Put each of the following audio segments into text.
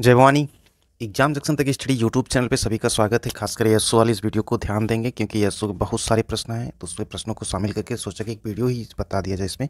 जय Bhavani exam junction तक study YouTube channel पे सभी का स्वागत है खासकर यशो वाली इस वीडियो को ध्यान देंगे क्योंकि यशो के बहुत सारे प्रश्न हैं तो उसमें प्रश्नों को शामिल करके सोचा कि एक वीडियो ही बता दिया जाए इसमें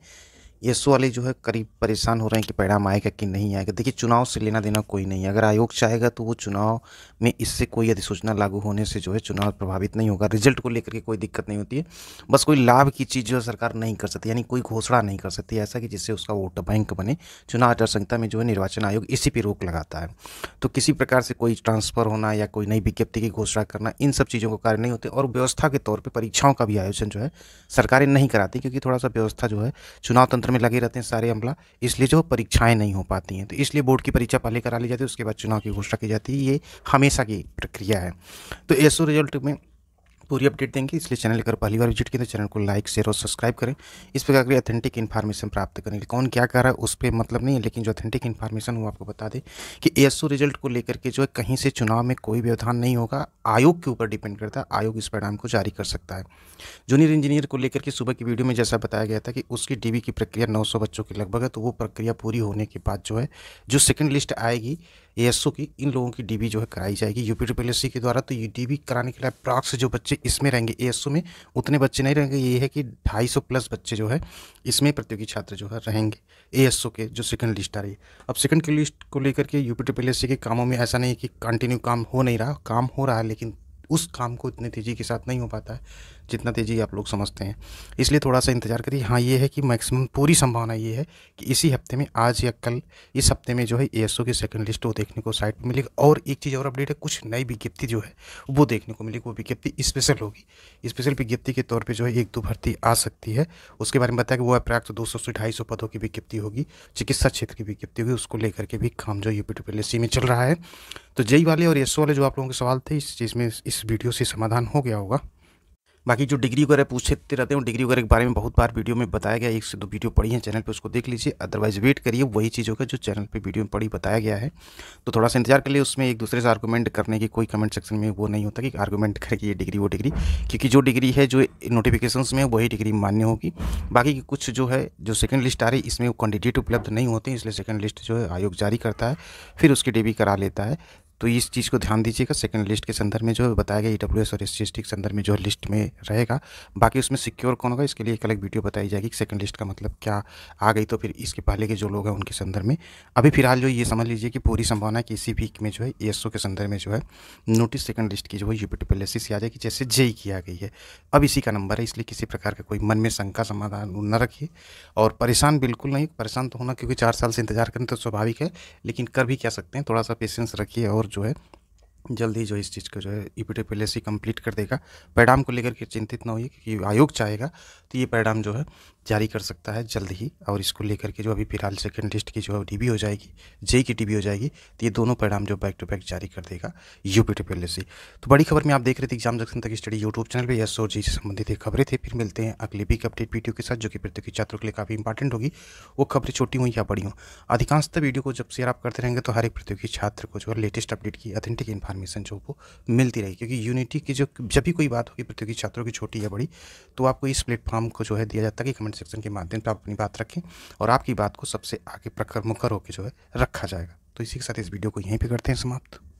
यस्सु वाले जो है करीब परेशान हो रहे हैं कि परिणाम आएगा कि नहीं आएगा देखिए चुनाव से लेना देना कोई नहीं है अगर आयोग चाहेगा तो वो चुनाव में इससे कोई अधिसूचना लागू होने से जो है चुनाव प्रभावित नहीं होगा रिजल्ट को लेकर के कोई दिक्कत नहीं होती है बस कोई लाभ की चीज़ जो है सरकार नहीं कर सकती यानी कोई घोषणा नहीं कर सकती ऐसा कि जिससे उसका वोट बैंक बने चुनाव आचार संहिता में जो है निर्वाचन आयोग इसी पर रोक लगाता है तो किसी प्रकार से कोई ट्रांसफ़र होना या कोई नई विज्ञप्ति की घोषणा करना इन सब चीज़ों को कार्य नहीं होते और व्यवस्था के तौर पर परीक्षाओं का भी आयोजन जो है सरकारें नहीं कराती क्योंकि थोड़ा सा व्यवस्था जो है चुनाव तंत्र में लगे रहते हैं सारे अमला इसलिए जो परीक्षाएं नहीं हो पाती हैं तो इसलिए बोर्ड की परीक्षा पहले करा ली जाती है उसके बाद चुनाव की घोषणा की जाती है ये हमेशा की प्रक्रिया है तो एसओ रिजल्ट में पूरी अपडेट देंगे इसलिए चैनल अगर पहली बार विजिट किए तो चैनल को लाइक शेयर और सब्सक्राइब करें इस प्रकार की अथेंटिक इन्फॉर्मेशन प्राप्त करें कौन क्या कर रहा है उस पर मतलब नहीं है लेकिन जो अथेंटिक इन्फॉर्मेशन वो आपको बता दें कि एएसओ रिजल्ट को लेकर के जो है कहीं से चुनाव में कोई व्यवधान नहीं होगा आयोग के ऊपर डिपेंड करता है आयोग इस परिणाम को जारी कर सकता है जूनियर इंजीनियर को लेकर के सुबह की वीडियो में जैसा बताया गया था कि उसकी डी की प्रक्रिया नौ बच्चों के लगभग है तो वो प्रक्रिया पूरी होने के बाद जो है जो सेकेंड लिस्ट आएगी ए की इन लोगों की डीबी जो है कराई जाएगी यूपी ट्रिपल के द्वारा तो ये डीबी कराने के लिए प्राक्स जो बच्चे इसमें रहेंगे ए में उतने बच्चे नहीं रहेंगे ये है कि 250 प्लस बच्चे जो है इसमें प्रतियोगी छात्र जो है रहेंगे ए के जो सेकंड लिस्ट आ रही है अब सेकंड की लिस्ट को लेकर के यूपी ट्रिपल के कामों में ऐसा नहीं है कि कंटिन्यू काम हो नहीं रहा काम हो रहा है लेकिन उस काम को इतनी तेज़ी के साथ नहीं हो पाता है जितना तेज़ी आप लोग समझते हैं इसलिए थोड़ा सा इंतज़ार करिए हाँ ये है कि मैक्सिमम पूरी संभावना ये है कि इसी हफ्ते में आज या कल इस हफ्ते में जो है ए की सेकंड लिस्ट वो देखने को साइट पर मिलेगी और एक चीज़ और अपडेट है कुछ नई विज्ञप्ति जो है वो देखने को मिलेगी वो विज्ञप्ति स्पेशल होगी स्पेशल विज्ञप्ति के तौर पर जो है एक दो भर्ती आ सकती है उसके बारे में बताया कि वो अप्रैक्स दो सौ से ढाई सौ पदों की विज्ञप्ति होगी चिकित्सा क्षेत्र की विज्ञप्ति होगी उसको लेकर के भी काम जो यूपी टू पी में चल रहा है तो जेई वाले और एस वाले जो आप लोगों के सवाल थे इस चीज़ में इस वीडियो से समाधान हो गया होगा बाकी जो डिग्री वगैरह पूछते रहते हैं डिग्री वगैरह के बारे में बहुत बार वीडियो में बताया गया एक से दो वीडियो पड़ी है चैनल पे उसको देख लीजिए अदरवाइज वेट करिए वही चीज़ों का जो चैनल पे वीडियो में पड़ी बताया गया है तो थोड़ा सा इंतजार करिए उसमें एक दूसरे से आर्गूमेंट करने की कोई कमेंट सेक्शन में वो नहीं होता कि आर्गूमेंट करेगी ये डिग्री वो डिग्री क्योंकि जो डिग्री है जो नोटिफिकेशन में वही डिग्री मान्य होगी बाकी कुछ जो है जो सेकेंड लिस्ट आ रही इसमें वो कैंडिडेट उपलब्ध नहीं होते इसलिए सेकेंड लिस्ट जो है आयोग जारी करता है फिर उसकी डिग्री करा लेता है तो इस चीज़ को ध्यान दीजिएगा सेकंड लिस्ट के संदर्भ में जो बताया गया ई डब्ल्यू एस और एस के संदर्भ में जो लिस्ट में रहेगा बाकी उसमें सिक्योर कौन होगा इसके लिए एक अलग वीडियो बताई जाएगी कि सेकंड लिस्ट का मतलब क्या आ गई तो फिर इसके पहले के जो लोग हैं उनके संदर्भ में अभी फिलहाल जो ये समझ लीजिए कि पूरी संभावना है कि इसी वीक में जो है ई e के संदर्भ में जो है नोटिस सेकंड लिस्ट की जो है यूपी यूपीटी से आ जाएगी जैसे जेई की आ गई है अब इसी का नंबर है इसलिए किसी प्रकार का कोई मन में शंका समाधान न रखिए और परेशान बिल्कुल नहीं परेशान तो होना क्योंकि चार साल से इंतजार करें तो स्वाभाविक है लेकिन कर भी क्या सकते हैं थोड़ा सा पेशेंस रखिए और Joanne. जल्द ही जो इस चीज़ को जो है ईपीटी पहले से कंप्लीट कर देगा परिणाम को लेकर के चिंतित ना होइए क्योंकि आयोग चाहेगा तो ये परिणाम जो है जारी कर सकता है जल्द ही और इसको लेकर के जो अभी फिलहाल सेकेंड लिस्ट की जो है डीबी हो जाएगी जे की डीबी हो जाएगी तो ये दोनों परिणाम जो बैक टू बैक जारी कर देगा यू पी पहले से तो बड़ी खबर में आप देख रहे थे एग्जाम जंक्शन तक स्टडी यूट्यूब चैनल पर एस और जी से संबंधित खबरें थे फिर मिलते हैं अगले वीक अपडेट वीडियो के साथ जो कि प्रत्योगी छात्रों के लिए काफ़ी इंपॉर्टेंट होगी वो खबरें छोटी हों या बड़ी हों अधिकांशतः वीडियो को जब शेयर आप करते रहेंगे तो हर एक प्रतियोगी छात्र को जो है लेटेस्ट अपडेट की अथेंटिक इन्फॉर्म परमिशन जो वो मिलती रही क्योंकि यूनिटी की जो जब भी कोई बात होगी प्रतियोगी छात्रों की छोटी या बड़ी तो आपको इस प्लेटफॉर्म को जो है दिया जाता है कि कमेंट सेक्शन के माध्यम पर आप अपनी बात रखें और आपकी बात को सबसे आगे प्रखर मुखर होकर जो है रखा जाएगा तो इसी के साथ इस वीडियो को यहीं पर करते हैं समाप्त